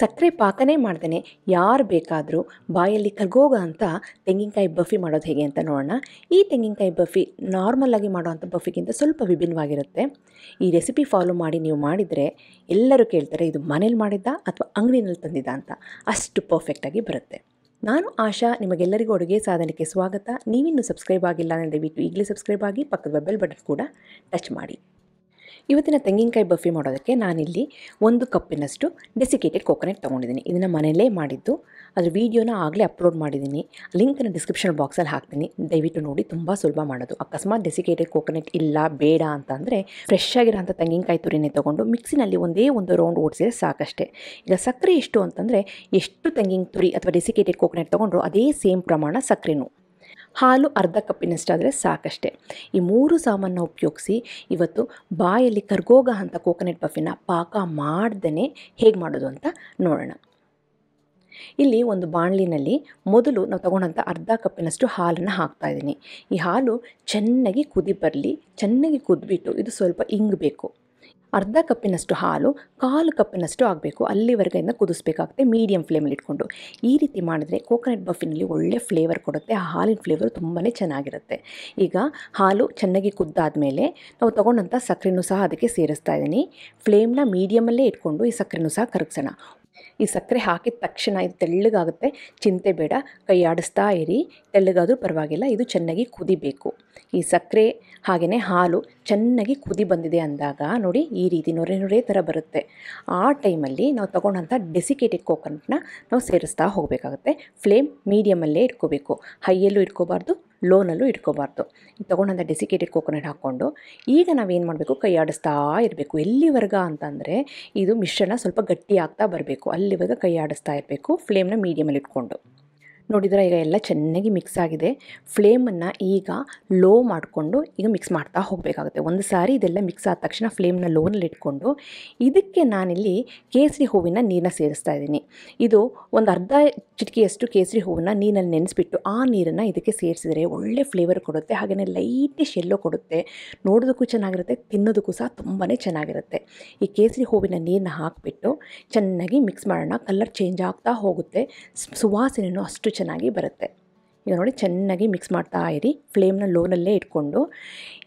ಸಕ್ಕರೆ ಪಾಕನೇ ಮಾಡ್ದೇ ಯಾರು ಬೇಕಾದರೂ ಬಾಯಲ್ಲಿ ಕರ್ಗೋಗ ಅಂತ ತೆಂಗಿನಕಾಯಿ ಬಫಿ ಮಾಡೋದು ಹೇಗೆ ಅಂತ ನೋಡೋಣ ಈ ತೆಂಗಿನಕಾಯಿ ಬಫಿ ಆಗಿ ಮಾಡುವಂಥ ಬಫಿಗಿಂತ ಸ್ವಲ್ಪ ವಿಭಿನ್ನವಾಗಿರುತ್ತೆ ಈ ರೆಸಿಪಿ ಫಾಲೋ ಮಾಡಿ ನೀವು ಮಾಡಿದರೆ ಎಲ್ಲರೂ ಕೇಳ್ತಾರೆ ಇದು ಮನೇಲಿ ಮಾಡಿದ್ದ ಅಥವಾ ಅಂಗಡಿನಲ್ಲಿ ತಂದಿದ್ದ ಅಂತ ಅಷ್ಟು ಪರ್ಫೆಕ್ಟಾಗಿ ಬರುತ್ತೆ ನಾನು ಆಶಾ ನಿಮಗೆಲ್ಲರಿಗೂ ಅಡುಗೆ ಸಾಧನೆಗೆ ಸ್ವಾಗತ ನೀವಿನ್ನೂ ಸಬ್ಸ್ಕ್ರೈಬ್ ಆಗಿಲ್ಲ ಅಂದರೆ ದಯವಿಟ್ಟು ಈಗಲೇ ಸಬ್ಸ್ಕ್ರೈಬ್ ಆಗಿ ಪಕ್ಕದ ಬೆಲ್ ಬಟನ್ ಕೂಡ ಟಚ್ ಮಾಡಿ ಇವತ್ತಿನ ತೆಂಗಿನಕಾಯಿ ಬಫಿ ಮಾಡೋದಕ್ಕೆ ನಾನಿಲ್ಲಿ ಒಂದು ಕಪ್ಪಿನಷ್ಟು ಡೆಸಿಕೇಟೆಡ್ ಕೊಕೊನೆಟ್ ತೊಗೊಂಡಿದ್ದೀನಿ ಇದನ್ನು ಮನೆಯಲ್ಲೇ ಮಾಡಿದ್ದು ಅದರ ವೀಡಿಯೋನ ಆಗಲೇ ಅಪ್ಲೋಡ್ ಮಾಡಿದ್ದೀನಿ ಲಿಂಕನ್ನು ಡಿಸ್ಕ್ರಿಪ್ಷನ್ ಬಾಕ್ಸಲ್ಲಿ ಹಾಕ್ತೀನಿ ದಯವಿಟ್ಟು ನೋಡಿ ತುಂಬ ಸುಲಭ ಮಾಡೋದು ಅಕಸ್ಮಾತ್ ಡೆಸಿಕೇಟೆಡ್ ಕೊಕೊನೆಟ್ ಇಲ್ಲ ಬೇಡ ಅಂತಂದರೆ ಫ್ರೆಶ್ ಆಗಿರೋಂಥ ತೆಂಗಿನಕಾಯಿ ತುರಿನೇ ತೊಗೊಂಡು ಮಿಕ್ಸಿನಲ್ಲಿ ಒಂದೇ ಒಂದು ರೌಂಡ್ ಓಡಿಸಿದ್ರೆ ಸಾಕಷ್ಟೇ ಈಗ ಸಕ್ಕರೆ ಎಷ್ಟು ಅಂತಂದರೆ ಎಷ್ಟು ತೆಂಗಿನ ತುರಿ ಅಥವಾ ಡೆಸಿಕೇಟೆಡ್ ಕೊಕೊನೆಟ್ ತೊಗೊಂಡ್ರು ಅದೇ ಸೇಮ್ ಪ್ರಮಾಣ ಸಕ್ಕರೆನೂ ಹಾಲು ಅರ್ಧ ಕಪ್ಪಿನಷ್ಟಾದರೆ ಸಾಕಷ್ಟೇ ಈ ಮೂರು ಸಾಮಾನು ಉಪಯೋಗಿಸಿ ಇವತ್ತು ಬಾಯಲ್ಲಿ ಕರ್ಗೋಗ ಅಂತ ಕೋಕೋನಟ್ ಪಫಿನ ಪಾಕ ಮಾಡ್ದೇ ಹೇಗೆ ಮಾಡೋದು ಅಂತ ನೋಡೋಣ ಇಲ್ಲಿ ಒಂದು ಬಾಣಲಿನಲ್ಲಿ ಮೊದಲು ನಾವು ತಗೊಂಡಂಥ ಅರ್ಧ ಕಪ್ಪಿನಷ್ಟು ಹಾಲನ್ನು ಹಾಕ್ತಾ ಇದ್ದೀನಿ ಈ ಹಾಲು ಚೆನ್ನಾಗಿ ಕುದಿ ಬರಲಿ ಚೆನ್ನಾಗಿ ಕುದ್ಬಿಟ್ಟು ಇದು ಸ್ವಲ್ಪ ಇಂಗಬೇಕು ಅರ್ಧ ಕಪ್ಪಿನಷ್ಟು ಹಾಲು ಕಾಲು ಕಪ್ಪಿನಷ್ಟು ಆಗಬೇಕು ಅಲ್ಲಿವರೆಗೂ ಇದನ್ನು ಕುದಿಸ್ಬೇಕಾಗುತ್ತೆ ಮೀಡಿಯಂ ಫ್ಲೇಮಲ್ಲಿ ಇಟ್ಕೊಂಡು ಈ ರೀತಿ ಮಾಡಿದ್ರೆ ಕೋಕೋನಟ್ ಬಫಿನಲ್ಲಿ ಒಳ್ಳೆ ಫ್ಲೇವರ್ ಕೊಡುತ್ತೆ ಆ ಹಾಲಿನ ಫ್ಲೇವರ್ ತುಂಬಾ ಚೆನ್ನಾಗಿರುತ್ತೆ ಈಗ ಹಾಲು ಚೆನ್ನಾಗಿ ಮೇಲೆ ನಾವು ತೊಗೊಂಡಂಥ ಸಕ್ಕರೆನೂ ಸಹ ಅದಕ್ಕೆ ಸೇರಿಸ್ತಾ ಇದ್ದೀನಿ ಫ್ಲೇಮ್ನ ಮೀಡಿಯಮಲ್ಲೇ ಇಟ್ಕೊಂಡು ಈ ಸಕ್ಕರೆನೂ ಸಹ ಕರಗಿಸೋಣ ಈ ಸಕ್ಕರೆ ಹಾಕಿದ ತಕ್ಷಣ ಇದು ತೆಳ್ಳಗಾಗುತ್ತೆ ಚಿಂತೆ ಬೇಡ ಕೈ ಆಡಿಸ್ತಾ ಇರಿ ತೆಳ್ಳಗಾದರೂ ಪರವಾಗಿಲ್ಲ ಇದು ಚೆನ್ನಾಗಿ ಕುದಿಬೇಕು ಈ ಸಕ್ಕರೆ ಹಾಗೆಯೇ ಹಾಲು ಚೆನ್ನಾಗಿ ಕುದಿ ಬಂದಿದೆ ಅಂದಾಗ ನೋಡಿ ಈ ರೀತಿ ನೊರೆ ನೊರೆ ಥರ ಬರುತ್ತೆ ಆ ಟೈಮಲ್ಲಿ ನಾವು ತಗೊಂಡಂಥ ಡೆಸಿಕೇಟೆಡ್ ಕೋಕೋನಟ್ನ ನಾವು ಸೇರಿಸ್ತಾ ಹೋಗಬೇಕಾಗುತ್ತೆ ಫ್ಲೇಮ್ ಮೀಡಿಯಮಲ್ಲೇ ಇಟ್ಕೋಬೇಕು ಹೈಯಲ್ಲೂ ಇಟ್ಕೋಬಾರ್ದು ಲೋನಲ್ಲೂ ಇಟ್ಕೋಬಾರ್ದು ತೊಗೊಂಡಂಥ ಡೆಸಿಕೇಟೆಡ್ ಕೋಕೋನಟ್ ಹಾಕ್ಕೊಂಡು ಈಗ ನಾವೇನು ಮಾಡಬೇಕು ಕೈ ಆಡಿಸ್ತಾ ಇರಬೇಕು ಎಲ್ಲಿವರೆಗ ಅಂತಂದರೆ ಇದು ಮಿಶ್ರಣ ಸ್ವಲ್ಪ ಗಟ್ಟಿ ಆಗ್ತಾ ಬರಬೇಕು ಅಲ್ಲಿವರೆಗ ಕೈ ಆಡಿಸ್ತಾ ಇರಬೇಕು ಫ್ಲೇಮ್ನ ಮೀಡಿಯಮಲ್ಲಿ ಇಟ್ಕೊಂಡು ನೋಡಿದ್ರೆ ಈಗ ಎಲ್ಲ ಚೆನ್ನಾಗಿ ಮಿಕ್ಸ್ ಆಗಿದೆ ಫ್ಲೇಮನ್ನು ಈಗ ಲೋ ಮಾಡಿಕೊಂಡು ಈಗ ಮಿಕ್ಸ್ ಮಾಡ್ತಾ ಹೋಗಬೇಕಾಗುತ್ತೆ ಒಂದು ಸಾರಿ ಇದೆಲ್ಲ ಮಿಕ್ಸ್ ಆದ ತಕ್ಷಣ ಫ್ಲೇಮ್ನ ಲೋನಲ್ಲಿ ಇಟ್ಕೊಂಡು ಇದಕ್ಕೆ ನಾನಿಲ್ಲಿ ಕೇಸರಿ ಹೂವಿನ ನೀರನ್ನ ಸೇರಿಸ್ತಾ ಇದ್ದೀನಿ ಇದು ಒಂದು ಅರ್ಧ ಚಿಟಕಿಯಷ್ಟು ಕೇಸರಿ ಹೂವನ್ನು ನೀರಲ್ಲಿ ನೆನೆಸಿಬಿಟ್ಟು ಆ ನೀರನ್ನು ಇದಕ್ಕೆ ಸೇರಿಸಿದರೆ ಒಳ್ಳೆ ಫ್ಲೇವರ್ ಕೊಡುತ್ತೆ ಹಾಗೆಯೇ ಲೈಟಿಶ್ ಎಲ್ಲೋ ಕೊಡುತ್ತೆ ನೋಡೋದಕ್ಕೂ ಚೆನ್ನಾಗಿರುತ್ತೆ ತಿನ್ನೋದಕ್ಕೂ ಸಹ ತುಂಬಾ ಚೆನ್ನಾಗಿರುತ್ತೆ ಈ ಕೇಸರಿ ಹೂವಿನ ನೀರನ್ನ ಹಾಕಿಬಿಟ್ಟು ಚೆನ್ನಾಗಿ ಮಿಕ್ಸ್ ಮಾಡೋಣ ಕಲರ್ ಚೇಂಜ್ ಆಗ್ತಾ ಹೋಗುತ್ತೆ ಸುವಾಸನೆಯೂ ಅಷ್ಟು ಚೆನ್ನಾಗಿ ಬರುತ್ತೆ ಈಗ ನೋಡಿ ಚೆನ್ನಾಗಿ ಮಿಕ್ಸ್ ಮಾಡ್ತಾ ಇರಿ ಫ್ಲೇಮ್ನ ಲೋನಲ್ಲೇ ಇಟ್ಕೊಂಡು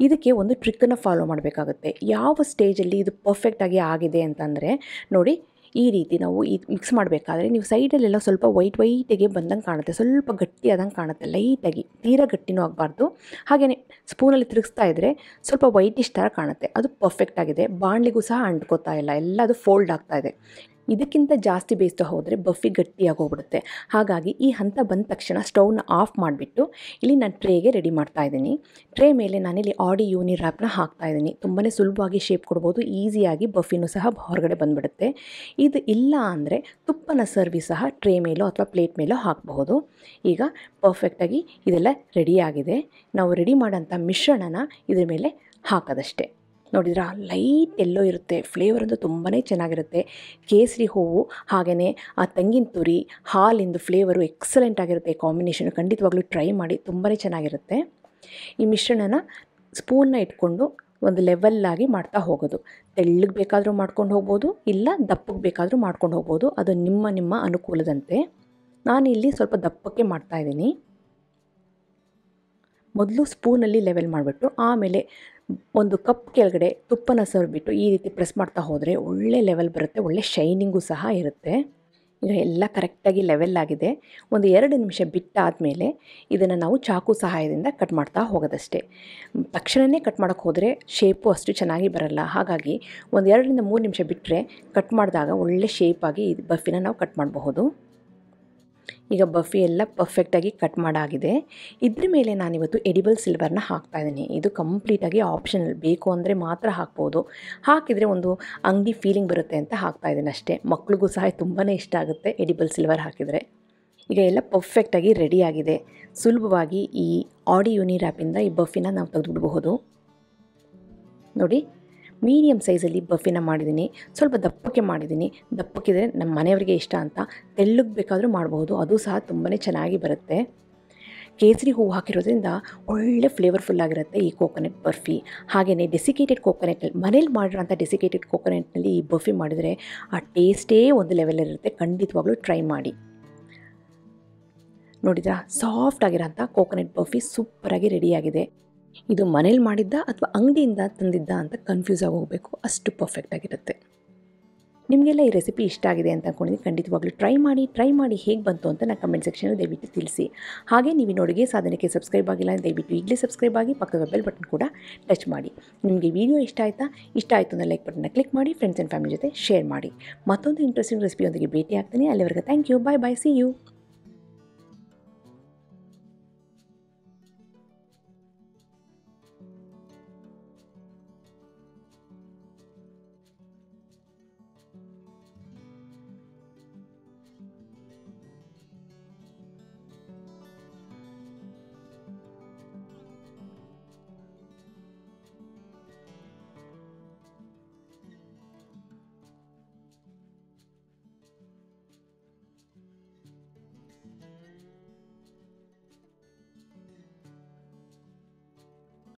ಇದಕ್ಕೆ ಒಂದು ಟ್ರಿಕ್ಕನ್ನು ಫಾಲೋ ಮಾಡಬೇಕಾಗುತ್ತೆ ಯಾವ ಸ್ಟೇಜಲ್ಲಿ ಇದು ಪರ್ಫೆಕ್ಟಾಗಿ ಆಗಿದೆ ಅಂತಂದರೆ ನೋಡಿ ಈ ರೀತಿ ನಾವು ಈ ಮಿಕ್ಸ್ ಮಾಡಬೇಕಾದ್ರೆ ನೀವು ಸೈಡಲ್ಲೆಲ್ಲ ಸ್ವಲ್ಪ ವೈಟ್ ವೈಟಿಗೆ ಬಂದಂಗೆ ಕಾಣುತ್ತೆ ಸ್ವಲ್ಪ ಗಟ್ಟಿ ಆದಂಗೆ ಕಾಣುತ್ತೆ ಲೈಟಾಗಿ ತೀರಾ ಗಟ್ಟಿನೂ ಆಗಬಾರ್ದು ಹಾಗೆಯೇ ಸ್ಪೂನಲ್ಲಿ ತಿರುಗಿಸ್ತಾ ಇದ್ದರೆ ಸ್ವಲ್ಪ ವೈಟಿಶ್ ಥರ ಕಾಣುತ್ತೆ ಅದು ಪರ್ಫೆಕ್ಟ್ ಆಗಿದೆ ಬಾಣಲಿಗೂ ಸಹ ಅಂಟ್ಕೋತಾ ಇಲ್ಲ ಎಲ್ಲ ಅದು ಫೋಲ್ಡ್ ಆಗ್ತಾ ಇದೆ ಇದಕ್ಕಿಂತ ಜಾಸ್ತಿ ಬೇಯಿಸ್ತಾ ಹೋದರೆ ಬಫಿ ಗಟ್ಟಿಯಾಗೋಗ್ಬಿಡುತ್ತೆ ಹಾಗಾಗಿ ಈ ಹಂತ ಬಂದ ತಕ್ಷಣ ಸ್ಟೌವ್ನ ಆಫ್ ಮಾಡಿಬಿಟ್ಟು ಇಲ್ಲಿ ನಾನು ಟ್ರೇಗೆ ರೆಡಿ ಮಾಡ್ತಾ ಇದ್ದೀನಿ ಟ್ರೇ ಮೇಲೆ ನಾನಿಲ್ಲಿ ಆಡಿ ಯೂನಿ ರ್ಯಾಪ್ನ ಹಾಕ್ತಾ ಇದ್ದೀನಿ ತುಂಬಾ ಸುಲಭವಾಗಿ ಶೇಪ್ ಕೊಡ್ಬೋದು ಈಸಿಯಾಗಿ ಬಫಿನೂ ಸಹ ಹೊರಗಡೆ ಬಂದ್ಬಿಡುತ್ತೆ ಇದು ಇಲ್ಲ ಅಂದರೆ ತುಪ್ಪನ ಸರ್ವಿ ಸಹ ಟ್ರೇ ಮೇಲೋ ಅಥವಾ ಪ್ಲೇಟ್ ಮೇಲೋ ಹಾಕಬಹುದು ಈಗ ಪರ್ಫೆಕ್ಟಾಗಿ ಇದೆಲ್ಲ ರೆಡಿಯಾಗಿದೆ ನಾವು ರೆಡಿ ಮಾಡೋಂಥ ಮಿಶ್ರಣನ ಇದ್ರ ಮೇಲೆ ಹಾಕೋದಷ್ಟೇ ನೋಡಿದ್ರ ಲೈಟ್ ಎಲ್ಲೋ ಇರುತ್ತೆ ಫ್ಲೇವರ್ ಅಂತೂ ತುಂಬಾ ಚೆನ್ನಾಗಿರುತ್ತೆ ಕೇಸರಿ ಹೂವು ಹಾಗೆಯೇ ಆ ತೆಂಗಿನ ತುರಿ ಹಾಲಿಂದು ಫ್ಲೇವರು ಎಕ್ಸಲೆಂಟ್ ಆಗಿರುತ್ತೆ ಕಾಂಬಿನೇಷನ್ ಖಂಡಿತವಾಗ್ಲೂ ಟ್ರೈ ಮಾಡಿ ತುಂಬಾ ಚೆನ್ನಾಗಿರುತ್ತೆ ಈ ಮಿಶ್ರಣನ ಸ್ಪೂನ್ನ ಇಟ್ಕೊಂಡು ಒಂದು ಲೆವೆಲ್ಲಾಗಿ ಮಾಡ್ತಾ ಹೋಗೋದು ತೆಳ್ಳಗೆ ಬೇಕಾದರೂ ಮಾಡ್ಕೊಂಡು ಹೋಗ್ಬೋದು ಇಲ್ಲ ದಪ್ಪಕ್ಕೆ ಬೇಕಾದರೂ ಮಾಡ್ಕೊಂಡು ಹೋಗ್ಬೋದು ಅದು ನಿಮ್ಮ ನಿಮ್ಮ ಅನುಕೂಲದಂತೆ ನಾನಿಲ್ಲಿ ಸ್ವಲ್ಪ ದಪ್ಪಕ್ಕೆ ಮಾಡ್ತಾಯಿದ್ದೀನಿ ಮೊದಲು ಸ್ಪೂನಲ್ಲಿ ಲೆವೆಲ್ ಮಾಡಿಬಿಟ್ಟು ಆಮೇಲೆ ಒಂದು ಕಪ್ ಕೆಳಗಡೆ ತುಪ್ಪನ ಸರಿಬಿಟ್ಟು ಈ ರೀತಿ ಪ್ರೆಸ್ ಮಾಡ್ತಾ ಹೋದರೆ ಒಳ್ಳೆ ಲೆವೆಲ್ ಬರುತ್ತೆ ಒಳ್ಳೆ ಶೈನಿಂಗು ಸಹ ಇರುತ್ತೆ ಈಗ ಎಲ್ಲ ಕರೆಕ್ಟಾಗಿ ಲೆವೆಲ್ ಆಗಿದೆ ಒಂದು ಎರಡು ನಿಮಿಷ ಬಿಟ್ಟಾದಮೇಲೆ ಇದನ್ನು ನಾವು ಚಾಕು ಸಹಾಯದಿಂದ ಕಟ್ ಮಾಡ್ತಾ ಹೋಗೋದಷ್ಟೇ ತಕ್ಷಣವೇ ಕಟ್ ಮಾಡೋಕ್ಕೆ ಹೋದರೆ ಶೇಪು ಅಷ್ಟು ಚೆನ್ನಾಗಿ ಬರಲ್ಲ ಹಾಗಾಗಿ ಒಂದು ಎರಡರಿಂದ ಮೂರು ನಿಮಿಷ ಬಿಟ್ಟರೆ ಕಟ್ ಮಾಡಿದಾಗ ಒಳ್ಳೆ ಶೇಪಾಗಿ ಬಫಿನ ನಾವು ಕಟ್ ಮಾಡಬಹುದು ಈಗ ಬಫಿ ಎಲ್ಲ ಪರ್ಫೆಕ್ಟಾಗಿ ಕಟ್ ಮಾಡಾಗಿದೆ ಇದ್ರ ಮೇಲೆ ನಾನಿವತ್ತು ಎಡಿಬಲ್ ಸಿಲ್ವರ್ನ ಹಾಕ್ತಾ ಇದ್ದೀನಿ ಇದು ಕಂಪ್ಲೀಟಾಗಿ ಆಪ್ಷನಲ್ ಬೇಕು ಅಂದರೆ ಮಾತ್ರ ಹಾಕ್ಬೋದು ಹಾಕಿದರೆ ಒಂದು ಅಂಗಡಿ ಫೀಲಿಂಗ್ ಬರುತ್ತೆ ಅಂತ ಹಾಕ್ತಾಯಿದ್ದೀನಿ ಅಷ್ಟೇ ಮಕ್ಳಿಗೂ ಸಹ ತುಂಬಾ ಇಷ್ಟ ಆಗುತ್ತೆ ಎಡಿಬಲ್ ಸಿಲ್ವರ್ ಹಾಕಿದರೆ ಈಗ ಎಲ್ಲ ಪರ್ಫೆಕ್ಟಾಗಿ ರೆಡಿಯಾಗಿದೆ ಸುಲಭವಾಗಿ ಈ ಆಡಿ ಯೂನಿ ರ್ಯಾಪಿಂದ ಈ ಬಫಿನ ನಾವು ತೆಗೆದುಬಿಡಬಹುದು ನೋಡಿ ಮೀಡಿಯಮ್ ಸೈಜಲ್ಲಿ ಬಫಿನ ಮಾಡಿದ್ದೀನಿ ಸ್ವಲ್ಪ ದಪ್ಪಕ್ಕೆ ಮಾಡಿದ್ದೀನಿ ದಪ್ಪಕ್ಕಿದ್ರೆ ನಮ್ಮ ಮನೆಯವರಿಗೆ ಇಷ್ಟ ಅಂತ ತೆಳ್ಳಗೆ ಬೇಕಾದರೂ ಮಾಡಬಹುದು ಅದು ಸಹ ತುಂಬಾ ಚೆನ್ನಾಗಿ ಬರುತ್ತೆ ಕೇಸರಿ ಹೂವು ಹಾಕಿರೋದ್ರಿಂದ ಒಳ್ಳೆ ಫ್ಲೇವರ್ಫುಲ್ ಆಗಿರುತ್ತೆ ಈ ಕೋಕೋನೆಟ್ ಬರ್ಫಿ ಹಾಗೆಯೇ ಡೆಸಿಕೇಟೆಡ್ ಕೋಕೋನೆಟ್ನಲ್ಲಿ ಮನೇಲಿ ಮಾಡಿರೋಂಥ ಡೆಸಿಕೇಟೆಡ್ ಕೋಕೋನೆಟ್ನಲ್ಲಿ ಈ ಬರ್ಫಿ ಮಾಡಿದರೆ ಆ ಟೇಸ್ಟೇ ಒಂದು ಲೆವೆಲಲ್ಲಿರುತ್ತೆ ಖಂಡಿತವಾಗ್ಲೂ ಟ್ರೈ ಮಾಡಿ ನೋಡಿದ್ರ ಸಾಫ್ಟ್ ಆಗಿರೋಂಥ ಕೋಕೋನೆಟ್ ಬರ್ಫಿ ಸೂಪರಾಗಿ ರೆಡಿಯಾಗಿದೆ ಇದು ಮನೇಲಿ ಮಾಡಿದ್ದ ಅಥವಾ ಅಂಗಡಿಯಿಂದ ತಂದಿದ್ದ ಅಂತ ಕನ್ಫ್ಯೂಸ್ ಆಗಿ ಹೋಗಬೇಕು ಅಷ್ಟು ಪರ್ಫೆಕ್ಟ್ ಆಗಿರುತ್ತೆ ನಿಮಗೆಲ್ಲ ಈ ರೆಸಿಪಿ ಇಷ್ಟ ಆಗಿದೆ ಅಂತ ಅಂದ್ಕೊಂಡಿದ್ದೀನಿ ಖಂಡಿತವಾಗ್ಲೂ ಟ್ರೈ ಮಾಡಿ ಟ್ರೈ ಮಾಡಿ ಹೇಗೆ ಬಂತು ಅಂತ ನಾನು ಕಮೆಂಟ್ ಸೆಕ್ಷನಲ್ಲಿ ದಯವಿಟ್ಟು ತಿಳಿಸಿ ಹಾಗೆ ನೀವು ನೋಡಿಗೆ ಸಾಧನೆಗೆ ಸಬ್ಸ್ಕ್ರೈಬ್ ಆಗಿಲ್ಲ ದಯವಿಟ್ಟು ಈಗಲೇ ಸಬ್ಸ್ಕ್ರೈಬ್ ಆಗಿ ಪಕ್ಕದ ಬೆಲ್ ಬಟನ್ ಕೂಡ ಟಚ್ ಮಾಡಿ ನಿಮಗೆ ವಿಡಿಯೋ ಇಷ್ಟ ಆಯಿತಾ ಇಷ್ಟ ಆಯಿತು ಅಂದರೆ ಲೈಕ್ ಬಟನ್ನ ಕ್ಲಿಕ್ ಮಾಡಿ ಫ್ರೆಂಡ್ಸ್ ಆ್ಯಂಡ್ ಫ್ಯಾಮಿಲಿ ಜೊತೆ ಶೇರ್ ಮಾಡಿ ಮತ್ತೊಂದು ಇಂಟ್ರೆಸ್ಟಿಂಗ್ ರೆಸಿಪಿಯೊಂದಿಗೆ ಭೇಟಿ ಆಗ್ತೀನಿ ಅಲ್ಲಿವರೆಗೆ thank you bye bye see you